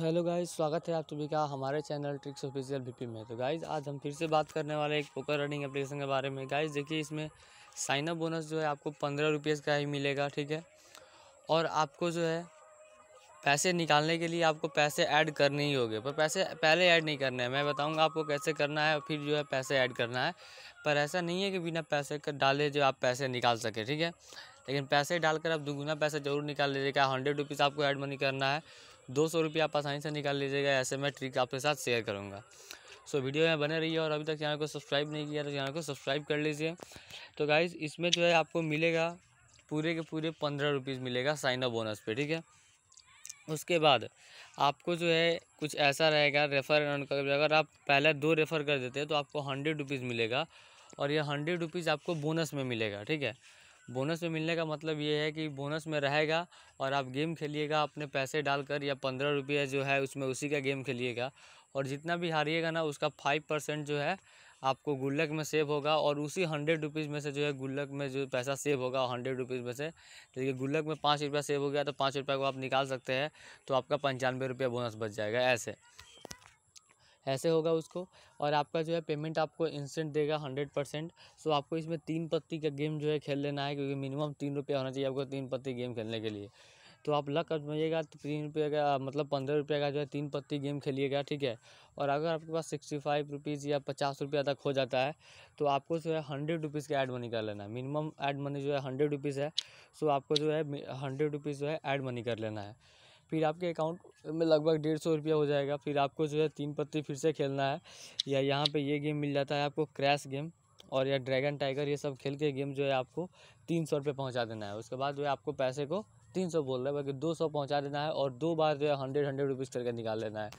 hello guys स्वागत है आप सभी का हमारे चैनल ट्रिक्स ऑफिशियल बीपी में तो गाइस आज हम फिर से बात करने वाले एक पोकर रनिंग एप्लीकेशन के बारे में गाइस देखिए इसमें साइन अप बोनस जो है आपको पंद्रह रुपये का ही मिलेगा ठीक है और आपको जो है पैसे निकालने के लिए आपको पैसे ऐड करने ही होंगे पर पैसे पहले ऐड नहीं करने हैं मैं बताऊँगा आपको कैसे करना है फिर जो है पैसे ऐड करना है पर ऐसा नहीं है कि बिना पैसे डाले जो आप पैसे निकाल सके ठीक है लेकिन पैसे डालकर आप दुगुना पैसा जरूर निकाल लीजिएगा हंड्रेड रुपीज़ आपको ऐड मनी करना है दो सौ रुपये आप आसानी से निकाल लीजिएगा ऐसे मैं ट्रिक आपके साथ शेयर करूँगा सो वीडियो में बने है और अभी तक चैनल को सब्सक्राइब नहीं किया तो चैनल को सब्सक्राइब कर लीजिए तो गाइज इसमें जो है आपको मिलेगा पूरे के पूरे पंद्रह रुपीज़ मिलेगा साइन अप बोनस पे ठीक है उसके बाद आपको जो है कुछ ऐसा रहेगा रेफ़र अर्न कर अगर आप पहले दो रेफ़र कर देते हैं तो आपको हंड्रेड रुपीज़ मिलेगा और ये हंड्रेड रुपीज़ आपको बोनस में मिलेगा ठीक है बोनस में मिलने का मतलब ये है कि बोनस में रहेगा और आप गेम खेलिएगा अपने पैसे डालकर या पंद्रह रुपये जो है उसमें उसी का गेम खेलिएगा और जितना भी हारिएगा ना उसका फाइव परसेंट जो है आपको गुल्लक में सेव होगा और उसी हंड्रेड रुपीज़ में से जो है गुल्लक में जो पैसा सेव होगा हंड्रेड रुपीज़ में से देखिए गुल्लक में पाँच रुपया सेव हो गया तो पाँच रुपये को आप निकाल सकते हैं तो आपका पंचानवे रुपया बोनस बच जाएगा ऐसे ऐसे होगा उसको और आपका जो है पेमेंट आपको इंस्टेंट देगा हंड्रेड परसेंट सो आपको इसमें तीन पत्ती का गेम जो है खेल लेना है क्योंकि मिनिमम तीन रुपया होना चाहिए आपको तीन पत्ती गेम खेलने के लिए तो आप लक अजमाइएगा तो तीन रुपये का मतलब पंद्रह रुपये का जो है तीन पत्ती गेम खेलिएगा ठीक है और अगर आपके पास सिक्सटी फाइव रुपीज़ या पचास रुपया तक हो जाता है तो आपको जो है हंड्रेड रुपीज़ का ऐड मनी कर लेना है मिनिमम ऐड मनी जो है हंड्रेड रुपीज़ है सो आपको जो है हंड्रेड रुपीज़ जो है ऐड मनी कर लेना है फिर आपके अकाउंट में लगभग डेढ़ सौ रुपया हो जाएगा फिर आपको जो है तीन पत्ती फिर से खेलना है या यहाँ पे ये गेम मिल जाता है आपको क्रैश गेम और या ड्रैगन टाइगर ये सब खेल के गेम जो है आपको तीन सौ रुपये पहुँचा देना है उसके बाद जो है आपको पैसे को तीन सौ बोल रहे हैं बल्कि दो सौ पहुँचा देना है और दो बार जो है हंड्रेड हंड्रेड रुपीज़ करके निकाल लेना है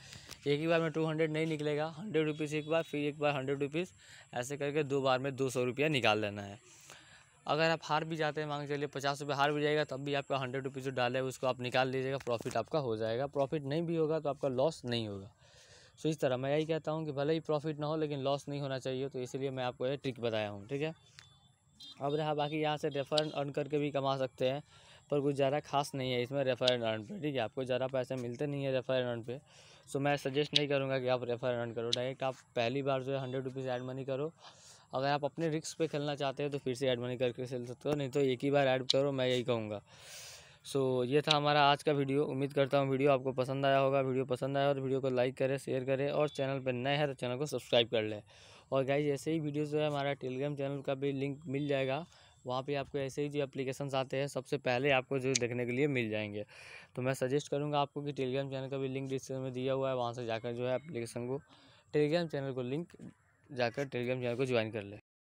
एक ही बार में टू हंड्रेड नहीं निकलेगा हंड्रेड रुपीज़ एक बार फिर एक बार हंड्रेड रुपीज़ ऐसे करके दो बार में दो सौ रुपया निकाल लेना है अगर आप हार भी जाते हैं मांग चलिए पचास रुपये हार भी जाएगा तब भी आपका हंड्रेड रुपीज़ जो डाले उसको आप निकाल लीजिएगा प्रॉफिट आपका हो जाएगा प्रॉफिट नहीं भी होगा तो आपका लॉस नहीं होगा सो इस तरह मैं यही कहता हूँ कि भले ही प्रॉफिट ना हो लेकिन लॉस नहीं होना चाहिए तो इसलिए मैं आपको ये ट्रिक बताया हूँ ठीक है अब रहा बाकी यहाँ से रेफर अर्न करके भी कमा सकते हैं पर कुछ ज़्यादा खास नहीं है इसमें रेफर एंड अर्न पे ठीक है आपको ज़्यादा पैसे मिलते नहीं है रेफर एंड अर्न पे सो मैं सजेस्ट नहीं करूँगा कि आप रेफर एंड अर्न करो डायरेक्ट आप पहली बार जो है हंड्रेड रुपीज़ एड मनी करो अगर आप अपने रिक्स पे खेलना चाहते हो तो फिर से ऐड मनी करके खेल सकते हो नहीं तो एक ही बार ऐड करो मैं यही कहूँगा सो so, ये था हमारा आज का वीडियो उम्मीद करता हूँ वीडियो आपको पसंद आया होगा वीडियो पसंद आया हो तो वीडियो को लाइक करें शेयर करें और चैनल पर नए हैं तो चैनल को सब्सक्राइब कर लें और गाइज ऐसे ही वीडियो जो है हमारा टेलीग्राम चैनल का भी लिंक मिल जाएगा वहाँ पे आपको ऐसे ही जो एप्लीकेशन आते हैं सबसे पहले आपको जो देखने के लिए मिल जाएंगे तो मैं सजेस्ट करूँगा आपको कि टेलीग्राम चैनल का भी लिंक डिस्क्रिप्शन में दिया हुआ है वहाँ से जाकर जो है एप्लीकेशन को टेलीग्राम चैनल को लिंक जाकर टेलीग्राम चैनल को ज्वाइन कर ले